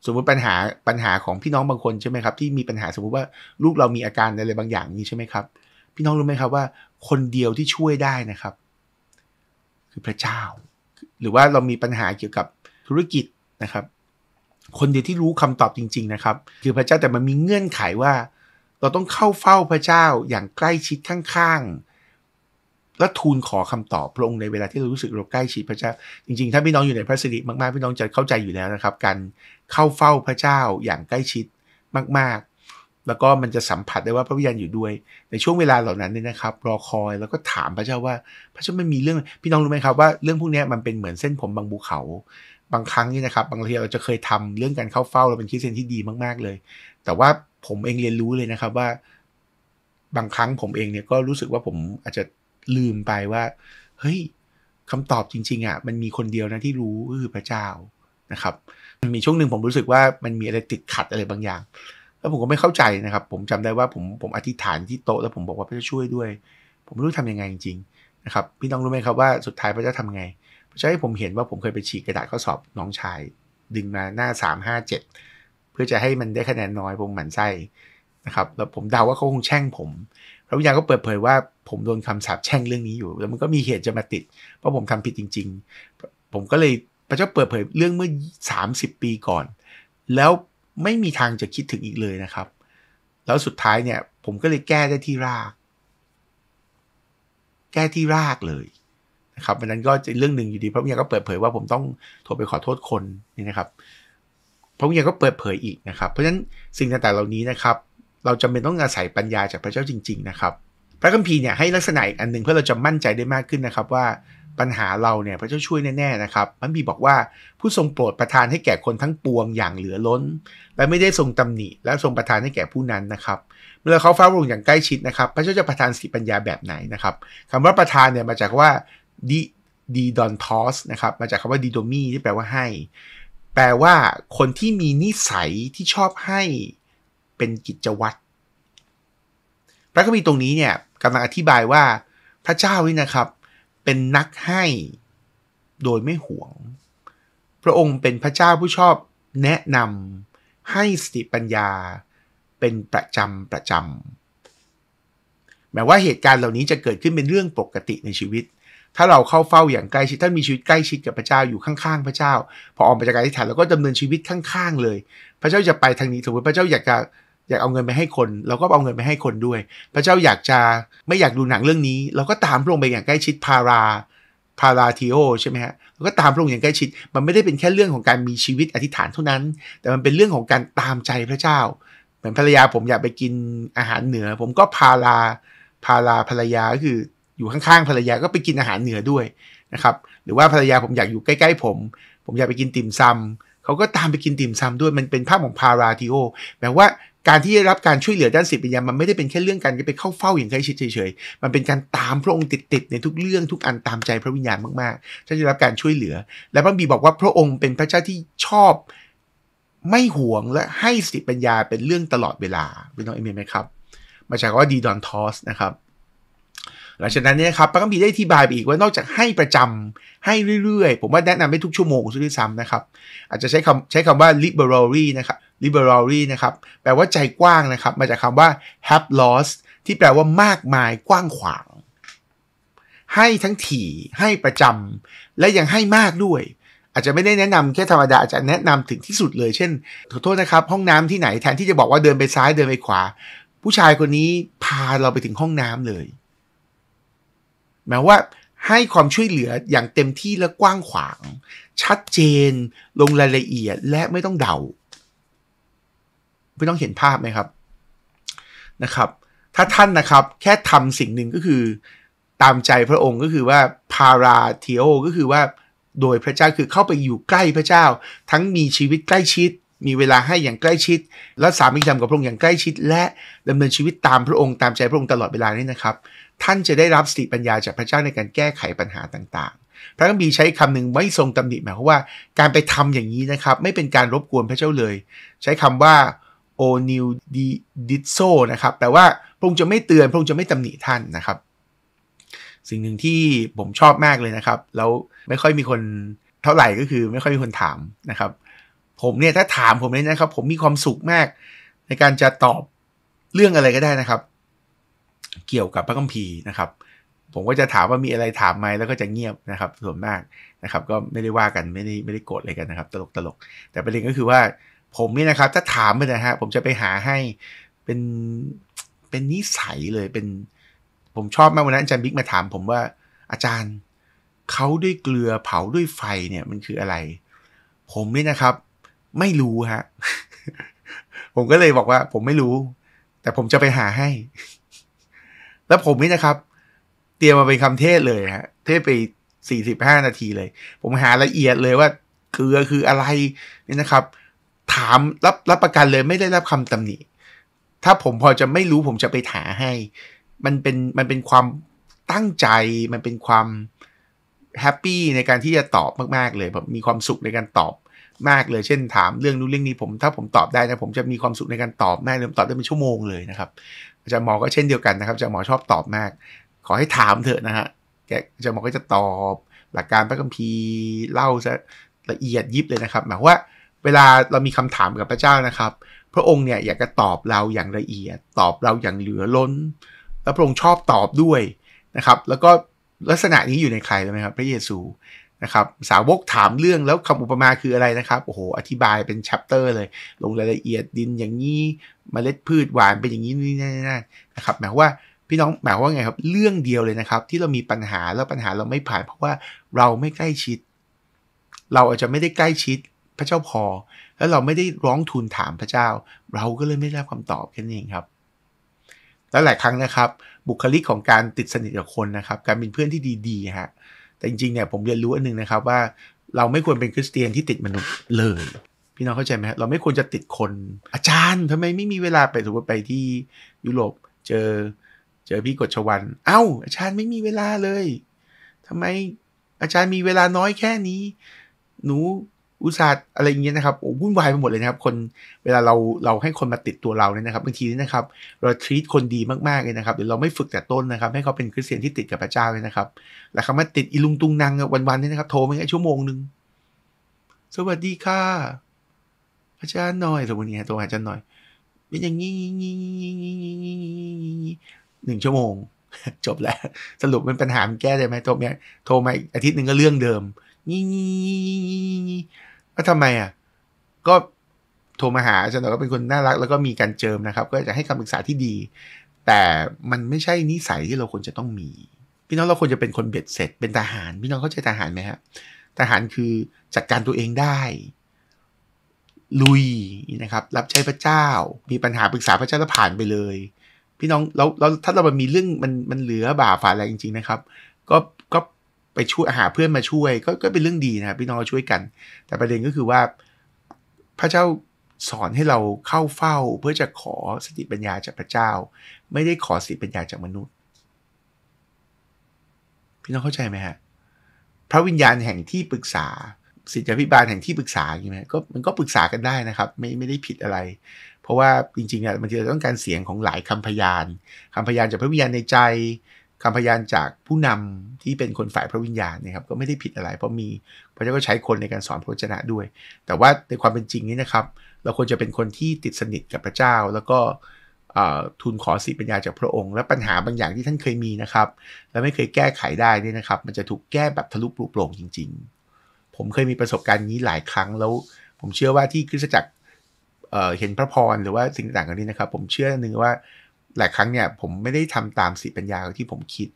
สมมติปัญหาปัญหาของพี่น้องบางคนใช่ไหมครับที่มีปัญหาสมมติว่าลูกเรามีอาการอะไรบางอย่างนี้ใช่ไหมครับ พี่น้องรู้ไหมครับว่าคนเดียวที่ช่วยได้นะครับ คือพระเจ้า หรือว่าเรามีปัญหาเกี่ยวกับธุรกิจนะครับคนเดียวที่รู้คำตอบจริง ๆนะครับ คือพระเจ้าแต่มันมีเงื่อนไขว่า เราต้องเข้าเฝ้าพระเจ้าอย่างใกล้ชิดข้างๆและทูลขอคำตอบพระองค์ในเวลาที่เรารู้สึกเราใกล้ชิดพระเจ้า จริงๆ ถ้าพี่น้องอยู่ในพระสิริมากๆพี่น้องจะเข้าใจอยู่แล้วนะครับ การเข้าเฝ้าพระเจ้าอย่างใกล้ชิดมากๆ แล้วก็มันจะสัมผัสได้ว่าพระวิญญาณอยู่ด้วย ในช่วงเวลาเหล่านั้นเนี่ยนะครับรอคอยแล้วก็ถามพระเจ้าว่าพระเจ้าไม่มีเรื่องพี่น้องรู้ไหมครับว่าเรื่องพวกนี้มันเป็นเหมือนเส้นผมบางภูเขาบางครั้งนี่นะครับบางทีเราจะเคยทำเรื่องการเข้าเฝ้าเราเป็นคริสเตียนที่ดีมาก ๆเลย แต่ว่าผมเองเรียนรู้เลยนะครับว่า บางครั้งผมเองเนี่ยก็รู้สึกว่าผมอาจจะลืมไปว่าเฮ้ยคำตอบจริงๆอะ่ะมันมีคนเดียวนะที่รู้คือพระเจ้านะครับมันมีช่วงหนึ่งผมรู้สึกว่ามันมีอะไรติดขัดอะไรบางอย่าง แล้วผมก็ไม่เข้าใจนะครับ ผมจำได้ว่าผมผมอธิษฐานที่โต๊ะแล้วผมบอกว่าพระเจ้าช่วยด้วย ผมไม่รู้ทํำยังไงจริงๆนะครับพี่ต้องรู้ไหมครับว่าสุดท้ายพระเจ้าทำไงใชราะฉะนั้นผมเห็นว่าผมเคยไปฉีกกระดาษข้อสอบน้องชาย ดึงมาหน้าสามห้าเจ็ดเพื่อจะให้มันได้คะแนนน้อยผมหมั่นไส้นะครับ แล้วผมเดาว่าเขาคงแช่งผมพระวิญญาณก็เปิดเผยว่าผมโดนคำสาปแช่งเรื่องนี้อยู่ แล้วมันก็มีเหตุจะมาติดเพราะผมทำผิดจริง ๆ ผมก็เลยพระเจ้าเปิดเผยเรื่องเมื่อ 30 ปีก่อน แล้วไม่มีทางจะคิดถึงอีกเลยนะครับ แล้วสุดท้ายเนี่ย ผมก็เลยแก้ได้ที่ราก แก้ที่รากเลยนะครับ วันนั้นก็เรื่องหนึ่งอยู่ดีพระวิญญาณก็เปิดเผยว่าผมต้องโทรไปขอโทษคนนี่นะครับพระวิญญาณก็เปิดเผยอีกนะครับ เพราะฉะนั้นสิ่งต่าง ๆ เหล่านี้นะครับ เราจำเป็นต้องอาศัยปัญญาจากพระเจ้าจริง ๆ นะครับ พระคัมภีร์เนี่ยให้ลักษณะอีกอันหนึ่งเพื่อเราจะมั่นใจได้มากขึ้นนะครับ ว่าปัญหาเราเนี่ยพระเจ้าช่วยแน่ ๆ นะครับพระบีบอกว่าผู้ทรงโปรดประทานให้แก่คนทั้งปวงอย่างเหลือล้นและไม่ได้ทรงตำหนิและทรงประทานให้แก่ผู้นั้นนะครับ เมื่อเขาเฝ้าพระองค์อย่างใกล้ชิดนะครับ พระเจ้าจะประทานสติปัญญาแบบไหนนะครับคาว่าประทานเนี่ยมาจากว่าดิดีดอนทอสนะครับมาจากคำว่าดีโดมีที่แปลว่าให้ แปลว่าคนที่มีนิสัยที่ชอบให้เป็นกิจวัตรพระคัมภีร์ตรงนี้เนี่ยกำลังอธิบายว่า พระเจ้านี่นะครับเป็นนักให้โดยไม่หวง พระองค์เป็นพระเจ้าผู้ชอบแนะนำให้สติปัญญาเป็นประจำประจำแม้ว่าเหตุการณ์เหล่านี้จะเกิดขึ้นเป็นเรื่องปกติในชีวิตถ้าเราเข้าเฝ้าอย่างใกล้ชิดท่านมีชีวิตใกล้ชิดกับพระเจ้าอยู่ข้าง ๆ พระเจ้า พอออกมาจากการอธิษฐานเราก็ดำเนินชีวิตข้าง ๆ เลย พระเจ้าจะไปทางนี้สมมติพระเจ้าอยากจะอยากเอาเงินไปให้คน เราก็เอาเงินไปให้คนด้วย พระเจ้าอยากจะไม่อยากดูหนังเรื่องนี้ เราก็ตามพระองค์ไปอย่างใกล้ชิดพาราพาราทิโอใช่ไหมฮะเราก็ตามพระองค์อย่างใกล้ชิด มันไม่ได้เป็นแค่เรื่องของการมีชีวิตอธิษฐานเท่านั้น แต่มันเป็นเรื่องของการตามใจพระเจ้า เหมือนภรรยาผมอยากไปกินอาหารเหนือ ผมก็พาลาพาลาภรรยาก็คืออยู่ข้างๆภรรยาก็ไปกินอาหารเหนือด้วยนะครับ หรือว่าภรรยาผมอยากอยู่ใกล้ๆผม ผมอยากไปกินติ่มซำเขาก็ตามไปกินติ่มซำด้วย มันเป็นภาพของพาราทิโอแปลว่าการที่ได้รับการช่วยเหลือด้านสิทธิปัญญามันไม่ได้เป็นแค่เรื่องการไปเข้าเฝ้าอย่างใกล้ชิดเฉยๆมันเป็นการตามพระองค์ติดๆ ในทุกเรื่องทุกอันตามใจพระวิญญาณมากๆท่านได้รับการช่วยเหลือ และพระบีบอกว่าพระองค์เป็นพระเจ้าที่ชอบไม่หวงและให้สติปัญญาเป็นเรื่องตลอดเวลาเป็นน้องเอเมนไหมครับมาจากว่าดีดอนทอสนะครับหลังจากนั้นเนี่ยครับประกัมบีได้อธิบายไปอีกว่า นอกจากให้ประจำ ให้เรื่อยๆ ผมว่าแนะนำม่้ทุกชั่วโมงด้วยซ้ำนะครับ อาจจะใช้คำใช้คำว่า liberally นะครับ liberally นะครับ แปลว่าใจกว้างนะครับ มาจากคำว่า have lost ที่แปลว่ามากมายกว้างขวาง ให้ทั้งถี่ให้ประจำ และยังให้มากด้วย อาจจะไม่ได้แนะนำแค่ธรรมดาอาจจะแนะนำถึงที่สุดเลย เช่น ขอโทษนะครับห้องน้ำที่ไหนแทนที่จะบอกว่าเดินไปซ้ายเดินไปขวา ผู้ชายคนนี้พาเราไปถึงห้องน้ำเลยหมายว่าให้ความช่วยเหลืออย่างเต็มที่และกว้างขวาง ชัดเจนลงรายละเอียดและไม่ต้องเดาไม่ต้องเห็นภาพไหมครับนะครับ ถ้าท่านนะครับ แค่ทำสิ่งหนึ่งก็คือ ตามใจพระองค์ก็คือว่าพาราเทโอก็คือว่าโดยพระเจ้าคือเข้าไปอยู่ใกล้พระเจ้า ทั้งมีชีวิตใกล้ชิด มีเวลาให้อย่างใกล้ชิด และสามีจำกับพระองค์อย่างใกล้ชิด และดำเนินชีวิตตามพระองค์ตามใจพระองค์ตลอดเวลานี่นะครับท่านจะได้รับสติปัญญาจากพระเจ้าในการแก้ไขปัญหาต่างๆ พระคัมภีร์ใช้คำหนึ่งไม่ทรงตำหนิหมายความว่าการไปทำอย่างนี้นะครับ ไม่เป็นการรบกวนพระเจ้าเลย ใช้คำว่าโอนิวดิดิโซนะครับแปลว่าพระองค์จะไม่เตือน พระองค์จะไม่ตำหนิท่านนะครับ สิ่งหนึ่งที่ผมชอบมากเลยนะครับ แล้วไม่ค่อยมีคนเท่าไหร่ ก็คือไม่ค่อยมีคนถามนะครับ ผมเนี่ยถ้าถามผมเลยนะครับ ผมมีความสุขมาก ในการจะตอบเรื่องอะไรก็ได้นะครับเกี่ยวกับพระคัมภีร์นะครับ ผมก็จะถามว่ามีอะไรถามไหมแล้วก็จะเงียบนะครับส่วนมากนะครับ ก็ไม่ได้ว่ากันไม่ได้ไม่ได้โกรธอะไรกันนะครับ ตลกตลก แต่ประเด็นก็คือว่า ผมนี่นะครับถ้าถามไปนะฮะ ผมจะไปหาให้เป็นเป็นนิสัยเลยเป็น ผมชอบมากวันนั้นอาจารย์บิ๊กมาถามผมว่า อาจารย์เขาด้วยเกลือเผาด้วยไฟเนี่ยมันคืออะไร ผมนี่นะครับ ไม่รู้ฮะ ผมก็เลยบอกว่า ผมไม่รู้ แต่ผมจะไปหาให้แล้วผมนี่นะครับ เตรียมมาเป็นคำเทศเลยฮะเทศไปสี่สิบห้านาทีเลย ผมหาละเอียดเลยว่าเกลือคืออะไรนี่นะครับ ถามรับรับประกันเลย ไม่ได้รับคำตำหนิถ้าผมพอจะไม่รู้ผมจะไปถาให้ มันเป็นมันเป็นความตั้งใจ มันเป็นความแฮปปี้ในการที่จะตอบมากๆเลยแบบมีความสุขในการตอบมากเลย เช่นถามเรื่องนู้นเรื่องนี้ผม ถ้าผมตอบได้นะผมจะมีความสุขในการตอบมากเลยตอบได้เป็นชั่วโมงเลยนะครับอาจารย์หมอ ก็เช่นเดียวกันนะครับอาจารย์หมอชอบตอบมาก ขอให้ถามเถอะนะฮะแกอาจารย์หมอ ก็จะตอบหลักการพระคัมภีร์เล่าซะละเอียดยิบเลยนะครับหมายว่าเวลาเรามีคำถามกับพระเจ้านะครับ พระองค์เนี่ยอยากจะตอบเราอย่างละเอียด ตอบเราอย่างเหลือล้น แล้วพระองค์ชอบตอบด้วยนะครับ แล้วก็ลักษณะนี้อยู่ในใครเลยไหมครับพระเยซูนะครับสาวกถามเรื่องแล้วคำอุปมาคืออะไรนะครับโอ้โหอธิบายเป็นชัปเตอร์เลย ลงรายละเอียดดินอย่างนี้มเมล็ดพืชหวานเป็นอย่างนี้นี่นั่นนะครับหมายว่าพี่น้องหมายว่าไงครับ เรื่องเดียวเลยนะครับที่เรามีปัญหาแล้วปัญหาเราไม่ผ่านเพราะว่าเราไม่ใกล้ชิด เราอาจจะไม่ได้ใกล้ชิดพระเจ้าพอ แล้วเราไม่ได้ร้องทูลถามพระเจ้าเราก็เลยไม่ได้รับคำตอบแค่นี้เองครับ แล้วหลายครั้งนะครับบุคลิกของการติดสนิทกับคนนะครับ การเป็นเพื่อนที่ดีๆฮะแต่จริงๆเนี่ยผมเรียนรู้อันหนึ่งนะครับ ว่า เราไม่ควรเป็นคริสเตียนที่ติดมนุษย์เลย พี่น้องเข้าใจไหมเราไม่ควรจะติดคน อาจารย์ ทำไมไม่มีเวลาไปสมมติไปที่ยุโรป เจอ เจอพี่กฤชวัน เอา้าอาจารย์ไม่มีเวลาเลย ทำไมอาจารย์มีเวลาน้อยแค่นี้ หนูอุตสาห์อะไรเงี้ยนะครับโอ้วุ่นวายไปหมดเลยนะครับ คน เวลาเราเราให้คนมาติดตัวเราเนี่ยนะครับบางทีนี่นะครับ เราทรีตคนดีมากๆเลยนะครับเดี๋ยวเราไม่ฝึกแต่ต้นนะครับ ให้เขาเป็นคริสเตียนที่ติดกับพระเจ้าเลยนะครับ แล้วเขามาติดอีลุงตุงนาง วันๆเนี่ยนะครับ โทรไปแค่ชั่วโมงหนึ่งสวัสดีค่ะอาจารย์หน่อยสมมติเนี่ยตัวอาจารย์หน่อย เป็นอย่างนี้หนึ่งชั่วโมง จบแล้ว สรุปเป็นปัญหามันแก้ได้ไหมโทรมาโทรมาอาทิตย์หนึ่งก็เรื่องเดิมนี่นี่นี่นี่นี่นี่ก็ทำไมอ่ะก็โทรมาหาฉันแต่ก็เป็นคนน่ารัก แล้วก็มีการเจิมนะครับ ก็จะให้คำปรึกษาที่ดี แต่มันไม่ใช่นิสัยที่เราควรจะต้องมี พี่น้องเราควรจะเป็นคนเบ็ดเสร็จเป็นทหารพี่น้องเข้าใจทหารไหมฮะทหารคือจัดการตัวเองได้ ลุยนะครับ รับใช้พระเจ้ามีปัญหาปรึกษาพระเจ้าแล้วผ่านไปเลย พี่น้องแล้วราถ้าเรามันมีเรื่องมันมันเหลือบ่าฝาอะไรจริง ๆนะครับ ก็ไปช่วยหาเพื่อนมาช่วยก็ก็เป็นเรื่องดีนะพี่น้องช่วยกัน แต่ประเด็นก็คือว่าพระเจ้าสอนให้เราเข้าเฝ้าเพื่อจะขอสติปัญญาจากพระเจ้า ไม่ได้ขอสติปัญญาจากมนุษย์พี่น้องเข้าใจไหมฮะพระวิญญาณแห่งที่ปรึกษาสิทธิพิบาลแห่งที่ปรึกษาใช่ไหมก็มันก็ปรึกษากันได้นะครับ ไม่ไม่ได้ผิดอะไร เพราะว่าจริงๆอ่ะมันจะต้องการเสียงของหลายคำพยานคำพยานจากพระวิญญาณในใจคำพยานจากผู้นำที่เป็นคนฝ่ายพระวิญญาณนะครับ ก็ไม่ได้ผิดอะไรเพราะมีพระเจ้าก็ใช้คนในการสอนพระชนะด้วย แต่ว่าในความเป็นจริงนี้นะครับ เราควรจะเป็นคนที่ติดสนิทกับพระเจ้า แล้วก็ทูลขอสิปัญญาจากพระองค์และปัญหาบางอย่างที่ท่านเคยมีนะครับ และไม่เคยแก้ไขได้นี่นะครับ มันจะถูกแก้แบบทะลุปลุกโปร่งจริงๆ ผมเคยมีประสบการณ์นี้หลายครั้งแล้ว ผมเชื่อว่าที่คริสตจักรเห็นพระพรหรือว่าสิ่งต่างๆนี้นะครับ ผมเชื่อหนึ่งว่าหลายครั้งเนี่ยผมไม่ได้ทำตามสติปัญญาที่ผมคิด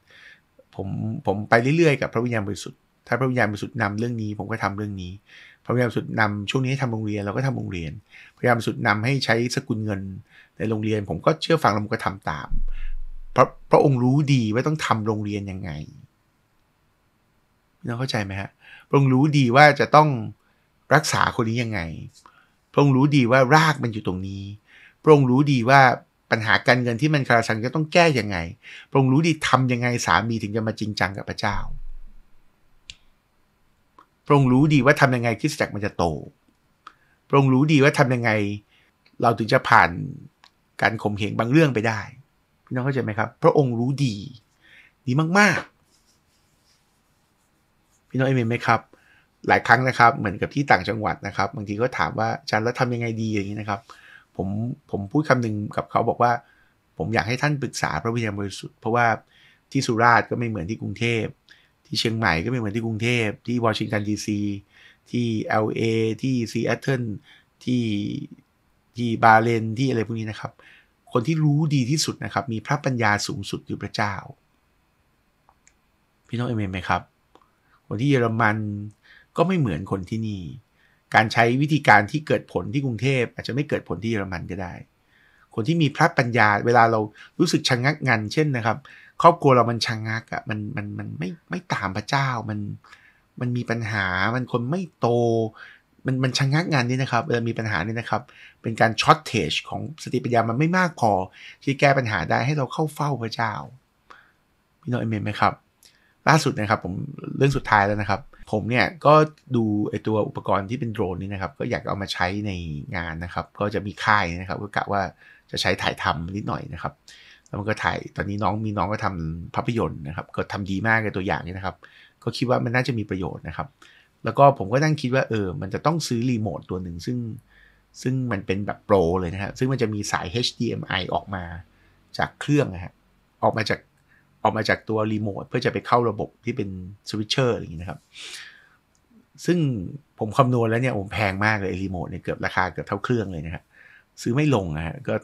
ผมผมไปเรื่อยๆ กับพระวิญญาณบริสุทธิ์ถ้าพระวิญญาณบริสุทธิ์นำเรื่องนี้ผมก็ทำเรื่องนี้ พระวิญญาณบริสุทธิ์นำช่วงนี้ทำโรงเรียนเราก็ทำโรงเรียนพระวิญญาณบริสุทธิ์นำให้ใช้สกุลเงินในโรงเรียน ผมก็เชื่อฟังแล้วผมก็ทำตามเพราะพระองค์รู้ดีว่าต้องทำโรงเรียนยังไงน้องเข้าใจไหมฮะพระองค์รู้ดีว่าจะต้องรักษาคนนี้ยังไง พระองค์รู้ดีว่ารากมันอยู่ตรงนี้ พระองค์รู้ดีว่าปัญหาการเงินที่มันคาราชังจะต้องแก้ยังไง พระองค์รู้ดีทํำยังไงสามีถึงจะมาจริงจังกับพระเจ้า พระองค์รู้ดีว่าทำยังไงคริสตจักรมันจะโต พระองค์รู้ดีว่าทำยังไง เราถึงจะผ่านการข่มเหงบางเรื่องไปได้ พี่น้องเข้าใจไหมครับพระองค์รู้ดี ดีมาก ๆ พี่น้องเอเมนไหมครับ หลายครั้งนะครับ เหมือนกับที่ต่างจังหวัดนะครับ บางทีก็ถามว่าอาจารย์แล้วทำยังไงดีอย่างนี้นะครับผมผมพูดคำหนึ่งกับเขาบอกว่า ผมอยากให้ท่านปรึกษาพระวิญญาณบริสุทธิ์เพราะว่าที่สุราษฎร์ก็ไม่เหมือนที่กรุงเทพ ที่เชียงใหม่ก็ไม่เหมือนที่กรุงเทพ ที่วอชิงตันดีซีที่ LA ที่ซีแอตเทิลที่ที่บาเลนที่อะไรพวกนี้นะครับ คนที่รู้ดีที่สุดนะครับ มีพระปัญญาสูงสุดอยู่พระเจ้า พี่น้องเอเมนไหมครับ คนที่เยอรมันก็ไม่เหมือนคนที่นี่การใช้วิธีการที่เกิดผลที่กรุงเทพอาจจะไม่เกิดผลที่เยอรมันก็ได้ คนที่มีพระปัญญาเวลาเรารู้สึกชะงงักงันเช่นนะครับ ครอบครัวเรามันชะงงักอะ่ะมันมันมันไม่ไม่ตามพระเจ้ามันมันมีปัญหา มันคนไม่โต มันมันชะงงักงานนี่นะครับ เวลามีปัญหานี่นะครับ เป็นการช็อตเทจของสติปัญญามันไม่มากพอที่แก้ปัญหาได้ให้เราเข้าเฝ้าพระเจ้าพี่น้องเอเมนไหมครับล่าสุดนะครับผมเรื่องสุดท้ายแล้วนะครับ ผมเนี่ยก็ดูไอตัวอุปกรณ์ที่เป็นโดรนนี่นะครับก็อยากเอามาใช้ในงานนะครับ ก็จะมีค่ายนะครับก็กะว่าจะใช้ถ่ายทำนิดหน่อยนะครับแล้วมันก็ถ่ายตอนนี้น้องมีน้องก็ทำภาพยนตร์นะครับก็ทำดีมากเลยตัวอย่างนี้นะครับ ก็คิดว่ามันน่าจะมีประโยชน์นะครับ แล้วก็ผมก็นั่งคิดว่าเออมันจะต้องซื้อรีโมทตัวหนึ่งซึ่ง ซึ่งมันเป็นแบบโปรเลยนะครับซึ่งมันจะมีสาย HDMI ออกมาจากเครื่องนะฮะออกมาจากออกมาจากตัวรีโมท เพื่อจะไปเข้าระบบที่เป็นสวิตเชอร์อะไรอย่างนี้นะครับซึ่งผมคำนวณแล้วเนี่ยผมแพงมากเลยรีโมทเนี่ยเกือบราคาเกือบเท่าเครื่องเลยนะครับซื้อไม่ลงนะฮะก็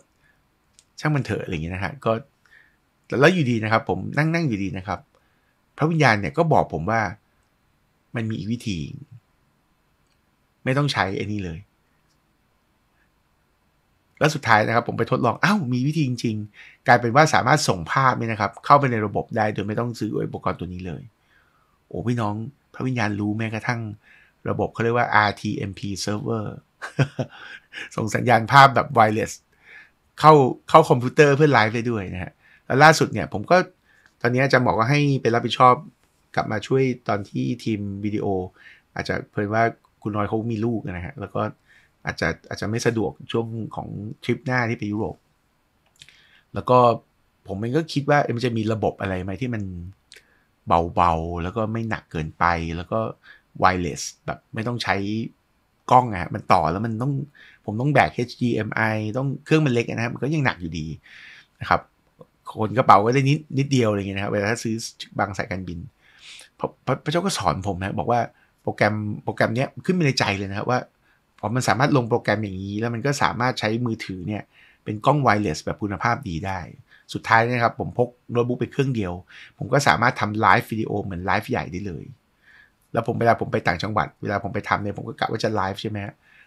ช่างมันเถอะอะไรอย่างนี้นะฮะก็แล้วอยู่ดีนะครับผมนั่งนั่งอยู่ดีนะครับ พระวิญญาณเนี่ยก็บอกผมว่ามันมีอีกวิธี ไม่ต้องใช้ไอ้นี่เลยแล้วสุดท้ายนะครับผมไปทดลองอา้าวมีวิธีจริง ๆ กลายเป็นว่าสามารถส่งภาพเนี่ยนะครับ เข้าไปในระบบได้โดยไม่ต้องซื้ออุปกรณ์ตัวนี้เลย โอ้พี่น้องพระวิญญาณรู้แม้กระทั่งระบบเขาเรียกว่า RTMP server ส่งสัญญาณภาพแบบไวเลสเข้าเข้าคอมพิวเตอร์เพื่อไลฟ์ได้ด้วยนะฮะแล้วล่าสุดเนี่ยผมก็ตอนนี้จะบอกว่าให้ไปรับผิดชอบกลับมาช่วยตอนที่ทีมวิดีโอ อาจจะเพิ่นว่าคุณน้อยเขามีลูกนะฮะแล้วก็อาจจะอาจจะไม่สะดวกช่วงของทริปหน้าที่ไปยุโรป แล้วก็ผมเองก็คิดว่ามันจะมีระบบอะไรไหมที่มันเบาๆ แล้วก็ไม่หนักเกินไปแล้วก็ไวเลสแบบไม่ต้องใช้กล้องอะมันต่อแล้วมันต้องผมต้องแบก HDMI ต้องเครื่องมันเล็กนะครับมันก็ยังหนักอยู่ดีนะครับ คนกระเป๋าก็ได้นิดนิดเดียวอะไรเงี้ยนะครับ เวลาถ้าซื้อบางสายการบินพระพระเจ้าก็สอนผมนะ บอกว่าโปรแกรมโปรแกรมเนี้ยขึ้นมาในใจเลยนะครับว่าพอมันสามารถลงโปรแกรมอย่างนี้ แล้วมันก็สามารถใช้มือถือเนี่ยเป็นกล้องไวเลสแบบคุณภาพดีได้ สุดท้ายนะครับ ผมพกโน้ตบุ๊กไปเครื่องเดียว ผมก็สามารถทำไลฟ์วิดีโอเหมือนไลฟ์ใหญ่ได้เลย แล้วผมเวลาผมไปต่างจังหวัดเวลาผมไปทำเนี่ยผมก็กะว่าจะไลฟ์ใช่ไหม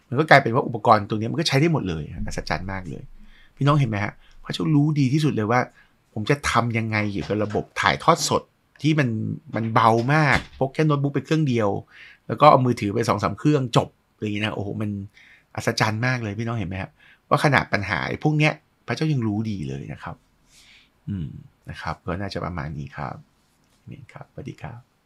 มันก็กลายเป็นว่าอุปกรณ์ตรงนี้มันก็ใช้ได้หมดเลยอัศจรรย์มากเลย พี่น้องเห็นไหมฮะเพราะเจ้ารู้ดีที่สุดเลยว่า ผมจะทำยังไงเกี่ยวกับระบบถ่ายทอดสดที่มันมันเบามากพกแค่โน้ตบุ๊กไปเครื่องเดียว แล้วก็เอามือถือไปสองสาเครื่องจบนี้นะโอ้โหมันอัศจรรย์มากเลย พี่น้องเห็นไหมครับ ว่าขนาดปัญหาพวกเนี้ย พระเจ้ายังรู้ดีเลยนะครับ อืม นะครับ ก็น่าจะประมาณนี้ครับนี่ครับสวัสดีครับ